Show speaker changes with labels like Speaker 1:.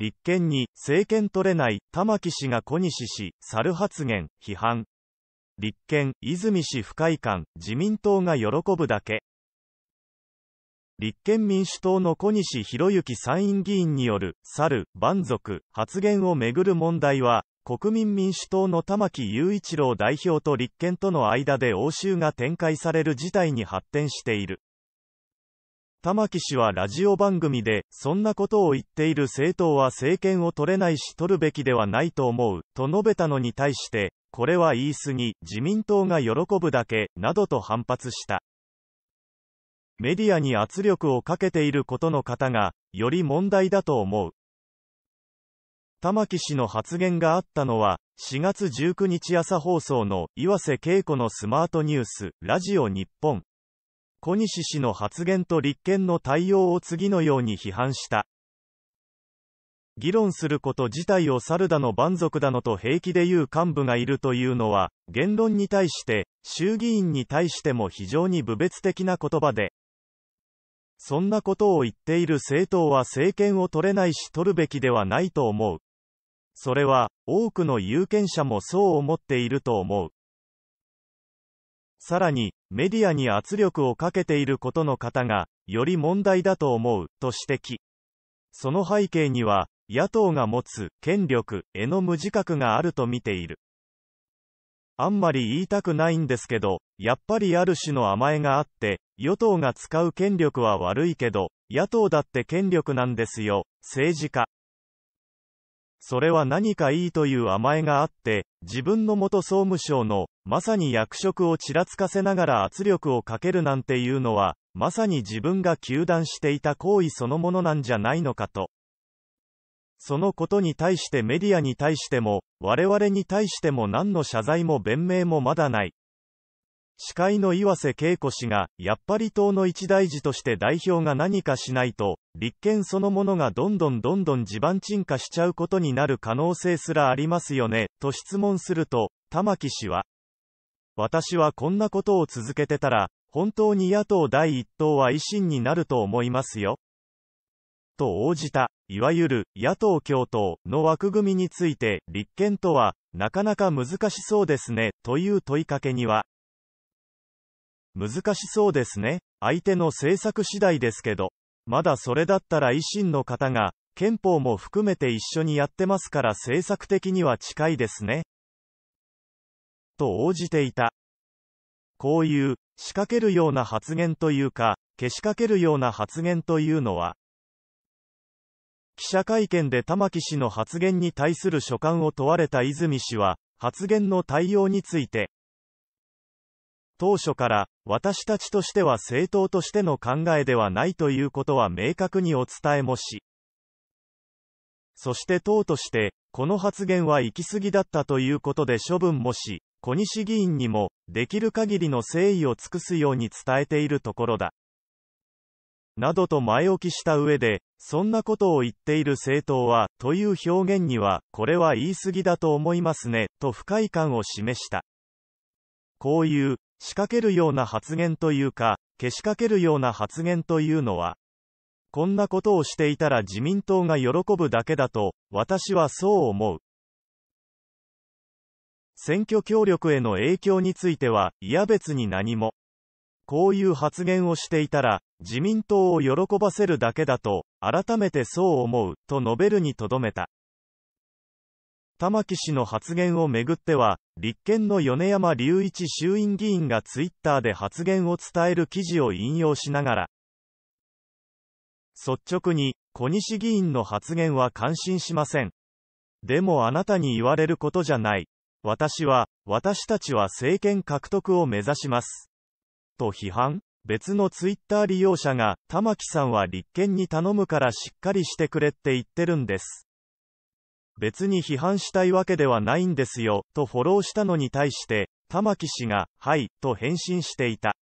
Speaker 1: 立憲に、政権取れない、玉木氏が小西氏、猿発言、批判。立憲、泉氏不快感、自民党が喜ぶだけ。立憲民主党の小西博之参院議員による、猿、蛮族、発言をめぐる問題は、国民民主党の玉木雄一郎代表と立憲との間で応酬が展開される事態に発展している。玉木氏はラジオ番組で、そんなことを言っている政党は政権を取れないし取るべきではないと思う、と述べたのに対して、これは言い過ぎ、自民党が喜ぶだけ、などと反発した。メディアに圧力をかけていることの方が、より問題だと思う。玉木氏の発言があったのは、4月19日朝放送の岩瀬恵子のスマートニュース、ラジオ日本。小西氏の発言と立憲の対応を次のように批判した。議論すること自体を猿だの蛮族だのと平気で言う幹部がいるというのは、言論に対して、衆議院に対しても非常に侮蔑的な言葉で、そんなことを言っている政党は政権を取れないし取るべきではないと思う。それは、多くの有権者もそう思っていると思う。さらに、メディアに圧力をかけていることの方が、より問題だと思う、と指摘。その背景には、野党が持つ権力への無自覚があると見ている。あんまり言いたくないんですけど、やっぱりある種の甘えがあって、与党が使う権力は悪いけど、野党だって権力なんですよ、政治家。それは何かいいという甘えがあって、自分の元総務省の、まさに役職をちらつかせながら圧力をかけるなんていうのは、まさに自分が糾弾していた行為そのものなんじゃないのかと。そのことに対してメディアに対しても、我々に対しても何の謝罪も弁明もまだない。司会の岩瀬恵子氏が、やっぱり党の一大事として代表が何かしないと、立憲そのものがどんどんどんどん地盤沈下しちゃうことになる可能性すらありますよね、と質問すると、玉木氏は、私はこんなことを続けてたら、本当に野党第一党は維新になると思いますよ。と応じた、いわゆる野党共闘の枠組みについて、立憲とは、なかなか難しそうですね、という問いかけには、難しそうですね。相手の政策次第ですけど。まだそれだったら維新の方が、憲法も含めて一緒にやってますから政策的には近いですね。と応じていた。こういう、仕掛けるような発言というか、けしかけるような発言というのは、記者会見で玉木氏の発言に対する所感を問われた泉氏は、発言の対応について、当初から、私たちとしては政党としての考えではないということは明確にお伝えもし、そして党として、この発言は行き過ぎだったということで処分もし、小西議員にも、できる限りの誠意を尽くすように伝えているところだ。などと前置きした上で、そんなことを言っている政党は、という表現には、これは言い過ぎだと思いますね、と不快感を示した。こういう、仕掛けるような発言というか、けしかけるような発言というのは、こんなことをしていたら自民党が喜ぶだけだと、私はそう思う。選挙協力への影響については、いや別に何も。こういう発言をしていたら、自民党を喜ばせるだけだと、改めてそう思う、と述べるにとどめた。玉木氏の発言をめぐっては、立憲の米山隆一衆院議員がツイッターで発言を伝える記事を引用しながら、率直に、小西議員の発言は感心しません。でもあなたに言われることじゃない。私は、私たちは政権獲得を目指します。と批判別のツイッター利用者が、玉木さんは立憲に頼むからしっかりしてくれって言ってるんです。別に批判したいわけではないんですよ、とフォローしたのに対して、玉木氏が、はい、と返信していた。